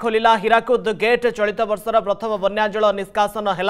खोल हीराकुद गेट चलित बर्षर प्रथम बन्याजल निष्कासन है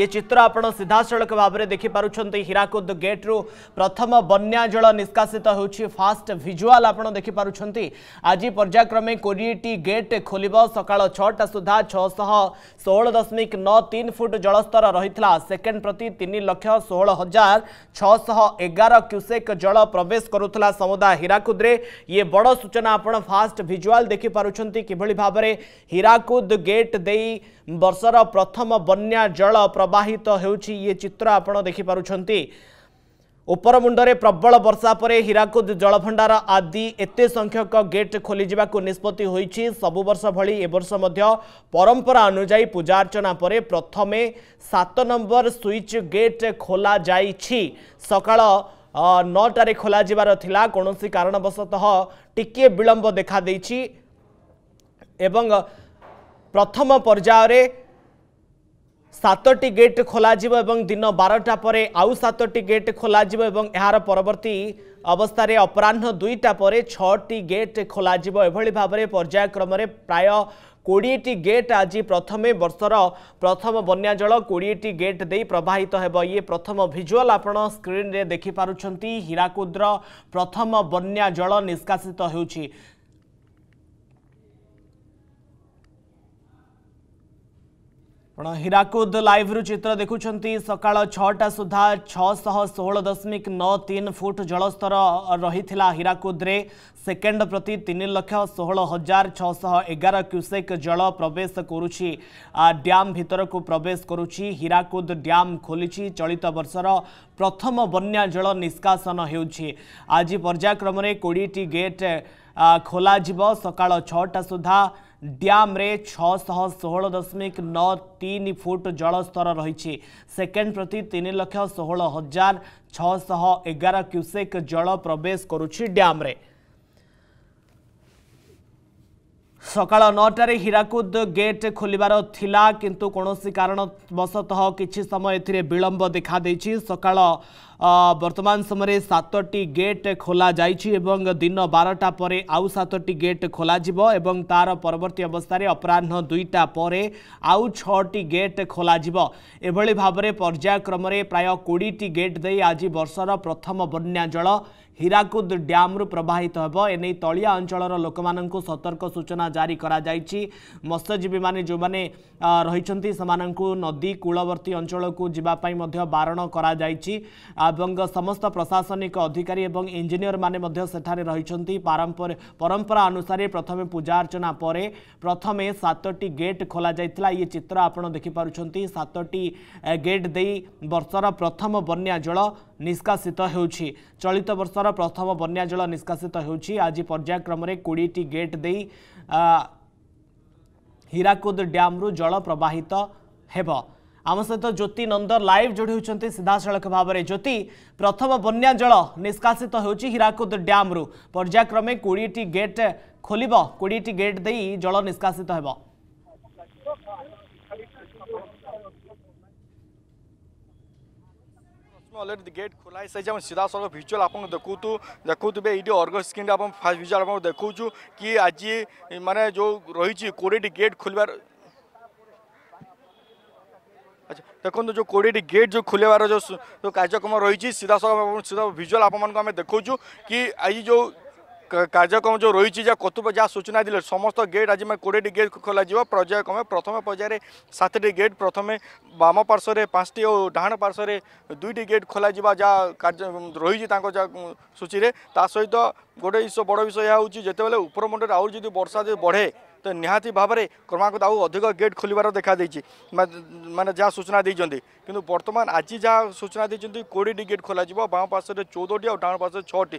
ये चित्र आप सीधासलख भाव में देखिपुंट हीराकुद गेट्रु प्रथम बन्याजल निष्कासित हो फास्ट भिजुआल आप देखिपुंट आज पर्यायक्रमे कोड़ेटी गेट खोल सका छटा सुधा छःशह षोह दशमिक नौ तीन फुट जलस्तर रही सेकेंड प्रति तीन लक्ष षोह हजार छःशह एगार क्यूसेक जल प्रवेश करुला समुदाय हीराकुद्रे ये बड़ सूचना आप फास्ट भिजुआल देखिपुंट कि भाव में ହୀରାକୁଦ ଗେଟ୍ ଦେଇ ବର୍ଷର ପ୍ରଥମ ବନ୍ୟା ଜଳ ପ୍ରବାହିତ ହେଉଛି ଇଏ ଚିତ୍ର ଆପଣ ଦେଖିପାରୁଛନ୍ତି ଉପରମୁଣ୍ଡରେ ପ୍ରବଳ ବର୍ଷା ପରେ ହୀରାକୁଦ ଜଳଭଣ୍ଡାର ଆଦି ଏତେ ସଂଖ୍ୟକ ଗେଟ୍ ଖୋଲିଯିବାକୁ ନିଷ୍ପତ୍ତି ହୋଇଛି ସବୁବର୍ଷ ଭଳି ଏ ବର୍ଷ ମଧ୍ୟ ପରମ୍ପରା ଅନୁଯାୟୀ ପୂଜାର୍ଚ୍ଚନା ପରେ ପ୍ରଥମେ ସାତ ନମ୍ବର ସୁଇଚ୍ ଗେଟ୍ ଖୋଲାଯାଇଛି ସକାଳ ନଅଟାରେ ଖୋଲାଯିବାର ଥିଲା କୌଣସି କାରଣବଶତଃ ଟିକିଏ ବିଳମ୍ବ ଦେଖାଦେଇଛି এবং প্রথম পর্যায়ে সাতটি গেট খোলাযিব এবং দিন বারোটা পরে আউ সাতটি গেট খোলাযিব এবং এর পরবর্তী অবস্থায় অপরাহ্ন দুইটা পরে ছটি গেট খোলাযিব এভাবে ভাবে পর্যায়ক্রমে প্রায় কোড়িয়েটি গেট আজ প্রথমে বর্ষর প্রথম বন্যা জল কোড়িয়েটি গেট দিয়ে প্রবাহিত হব ইয়ে প্রথম ভিজুয়াল আপনার স্ক্রিনে দেখিপার হীরাকুদ্র প্রথম বন্যা জল নিষ্কাশিত ହେଉଛି ଆପଣ ହୀରାକୁଦ ଲାଇଭ୍ରୁ ଚିତ୍ର ଦେଖୁଛନ୍ତି ସକାଳ ଛଅଟା ସୁଦ୍ଧା ଛଅଶହ ଷୋହଳ ଦଶମିକ ନଅ ତିନି ଫୁଟ ଜଳସ୍ତର ରହିଥିଲା ହୀରାକୁଦରେ ସେକେଣ୍ଡ ପ୍ରତି ତିନି ଲକ୍ଷ ଷୋହଳ ହଜାର ଛଅଶହ ଏଗାର କ୍ୟୁସେକ୍ ଜଳ ପ୍ରବେଶ କରୁଛି ଡ୍ୟାମ୍ ଭିତରକୁ ପ୍ରବେଶ କରୁଛି ହୀରାକୁଦ ଡ୍ୟାମ୍ ଖୋଲିଛି ଚଳିତ ବର୍ଷର ପ୍ରଥମ ବନ୍ୟା ଜଳ ନିଷ୍କାସନ ହେଉଛି ଆଜି ପର୍ଯ୍ୟାୟକ୍ରମରେ କୋଡ଼ିଏଟି ଗେଟ୍ ଖୋଲାଯିବ ସକାଳ ଛଅଟା ସୁଦ୍ଧା ଡ୍ୟାମ୍ରେ ଛଅଶହ ଷୋହଳ ଦଶମିକ ନଅ ତିନି ଫୁଟ ଜଳସ୍ତର ରହିଛି ସେକେଣ୍ଡ ପ୍ରତି ତିନି ଲକ୍ଷ ଷୋହଳ ହଜାର ଛଅଶହ ଏଗାର କ୍ୟୁସେକ୍ ଜଳ ପ୍ରବେଶ କରୁଛି ଡ୍ୟାମ୍ରେ ସକାଳ ନଅଟାରେ ହୀରାକୁଦ ଗେଟ୍ ଖୋଲିବାର ଥିଲା କିନ୍ତୁ କୌଣସି କାରଣବଶତଃ କିଛି ସମୟ ଏଥିରେ ବିଳମ୍ବ ଦେଖାଦେଇଛି ସକାଳ ବର୍ତ୍ତମାନ ସମୟରେ ସାତଟି ଗେଟ୍ ଖୋଲାଯାଇଛି ଏବଂ ଦିନ ବାରଟା ପରେ ଆଉ ସାତଟି ଗେଟ୍ ଖୋଲାଯିବ ଏବଂ ତାର ପରବର୍ତ୍ତୀ ଅବସ୍ଥାରେ ଅପରାହ୍ନ ଦୁଇଟା ପରେ ଆଉ ଛଅଟି ଗେଟ୍ ଖୋଲାଯିବ ଏଭଳି ଭାବରେ ପର୍ଯ୍ୟାୟକ୍ରମରେ ପ୍ରାୟ କୋଡ଼ିଏଟି ଗେଟ୍ ଦେଇ ଆଜି ବର୍ଷର ପ୍ରଥମ ବନ୍ୟା ଜଳ ହୀରାକୁଦ ଡ୍ୟାମ୍ରୁ ପ୍ରବାହିତ ହେବ ଏନେଇ ତଳିଆ ଅଞ୍ଚଳର ଲୋକମାନଙ୍କୁ ସତର୍କ ସୂଚନା ଜାରି କରାଯାଇଛି ମତ୍ସ୍ୟଜୀବୀମାନେ ଯେଉଁମାନେ ରହିଛନ୍ତି ସେମାନଙ୍କୁ ନଦୀ କୂଳବର୍ତ୍ତୀ ଅଞ୍ଚଳକୁ ଯିବା ପାଇଁ ମଧ୍ୟ ବାରଣ କରାଯାଇଛି ଏବଂ ସମସ୍ତ ପ୍ରଶାସନିକ ଅଧିକାରୀ ଏବଂ ଇଞ୍ଜିନିୟରମାନେ ମଧ୍ୟ ସେଠାରେ ରହିଛନ୍ତି ପରମ୍ପରା ଅନୁସାରେ ପ୍ରଥମେ ପୂଜା ଅର୍ଚ୍ଚନା ପରେ ପ୍ରଥମେ ସାତଟି ଗେଟ୍ ଖୋଲାଯାଇଥିଲା ଇଏ ଚିତ୍ର ଆପଣ ଦେଖିପାରୁଛନ୍ତି ସାତଟି ଗେଟ୍ ଦେଇ ବର୍ଷର ପ୍ରଥମ ବନ୍ୟା ଜଳ निष्कासित हो चलित बर्षर प्रथम बनाज निष्कासित हो आज पर्यायक्रम कोड़ी गेट दे हीराकुद ड्यम्रु जल प्रवाहित हो आम सहित ज्योति नंद लाइव जोड़ी होती सीधा सड़क भाव में ज्योति प्रथम बनाज निष्कासित हो हीराकुद ड्यम्रु पर्यायक्रमे कोड़ी टी गेट खोल कोड़ी गेट दे जल निष्कासित होगा अलरेडी गेट खोला सही सीधा सख भिजुआल आप देखु देखुवे ये अर्ग स्क्रीन आप फास्ट भिजुआल आप देखु कि आज मानने जो रही कोड़ेटी गेट खोल देखो जो कोड़ेटी गेट जो खोल जो कार्यक्रम रही सीधा सख सीधा भिजुआल आप देखु कि आज जो কার্যক্রম যে রয়েছে যা কত যা সূচনা দিলে সমস্ত গেট আজ কোড়িটি গেট খোলা যাব পর্যায়ক্রমে প্রথম পর্যায়ে সাতটি গেট প্রথমে বাম পার্শ্বরে পাঁচটি ও ডাহাণ পার্শ্বরে দুইটি গেট খোলা যা যা কার্য রয়েছে তাঁর যা সূচীরে তা সহ গোটে বড় বিষয় এ হচ্ছে যেতবে উপরমুণ্ডে আহ যদি বর্ষা যদি বড়ে তো ନିହାତି ଭାବରେ କ୍ରମାଗତ ଆଉ ଅଧିକ ଗେଟ୍ ଖୋଲିବାର ଦେଖାଦେଇଛି ମାନେ ଯାହା ସୂଚନା ଦେଇଛନ୍ତି କିନ୍ତୁ ବର୍ତ୍ତମାନ ଆଜି ଯାହା ସୂଚନା ଦେଇଛନ୍ତି କୋଡ଼ିଏଟି ଗେଟ୍ ଖୋଲାଯିବ ବାମ ପାର୍ଶ୍ୱରେ ଚଉଦଟି ଆଉ ଡାହାଣ ପାର୍ଶ୍ୱରେ ଛଅଟି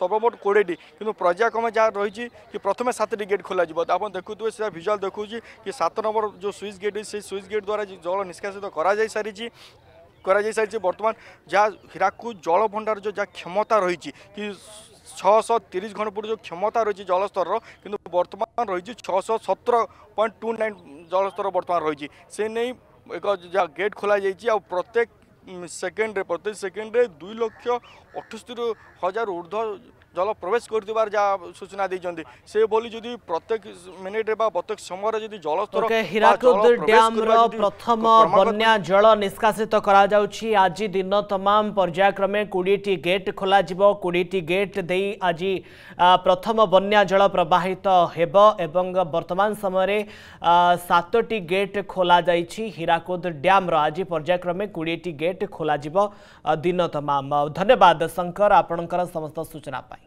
ସର୍ବମୋଟ କୋଡ଼ିଏଟି କିନ୍ତୁ ପର୍ଯ୍ୟାୟକ୍ରମେ ଯାହା ରହିଛି କି ପ୍ରଥମେ ସାତଟି ଗେଟ୍ ଖୋଲାଯିବ ଆପଣ ଦେଖୁଥିବେ ସେଟା ଭିଜୁଆଲ୍ ଦେଖାଉଛି କି ସାତ ନମ୍ବର ଯେଉଁ ସୁଇଚ୍ ଗେଟ୍ ଅଛି ସେଇ ସୁଇଚ୍ ଗେଟ୍ ଦ୍ୱାରା ଜଳ ନିଷ୍କାସିତ କରାଯାଇ ସାରିଛି করা যাই সারিছে বর্তমান যা হীরাকুদ জল ভণ্ডার যা ক্ষমতা রয়েছে কি ছশো তিরিশ ঘনফুট যে ক্ষমতা রয়েছে জলস্তরর কিন্তু বর্তমান রয়েছে ছশো সতের পয়েন্ট টু নাইন জলস্তর বর্তমান রয়েছে সে নেই এক যা গেট খোলা যাই প্রত্যেক সেকেন্ডে প্রত্যেক সেকেন্ডে দুই লক্ষ অঠস্তরি হাজার ঊর্ধ্ব জল প্রবেশ করুবার যা সূচনা দিয়েছেন সেভাবে যদি প্রত্যেক মিনিটে বা প্রত্যেক সময়ের যদি জলস্তর হীরাকুদ ড্যামর প্রথম বন্যা জল নিষ্কাশিত করা যাচ্ছে আজি দিন তমাম পর্যায়ক্রমে কোড়িটি গেট খোলা যাব কোড়িটি গেট দেই আজি প্রথম বন্যা জল প্রবাহিত হেব এবং বর্তমান সময়ে সাতটি গেট খোলা যাইছি হীরাকুদ ড্যামর আজি পর্যায়ক্রমে কোড়িটি গেট খোলা যাব দিন তমাম ধন্যবাদ ଶଙ୍କର ଆପଣଙ୍କର ସମସ୍ତ ସୂଚନା ପାଇଁ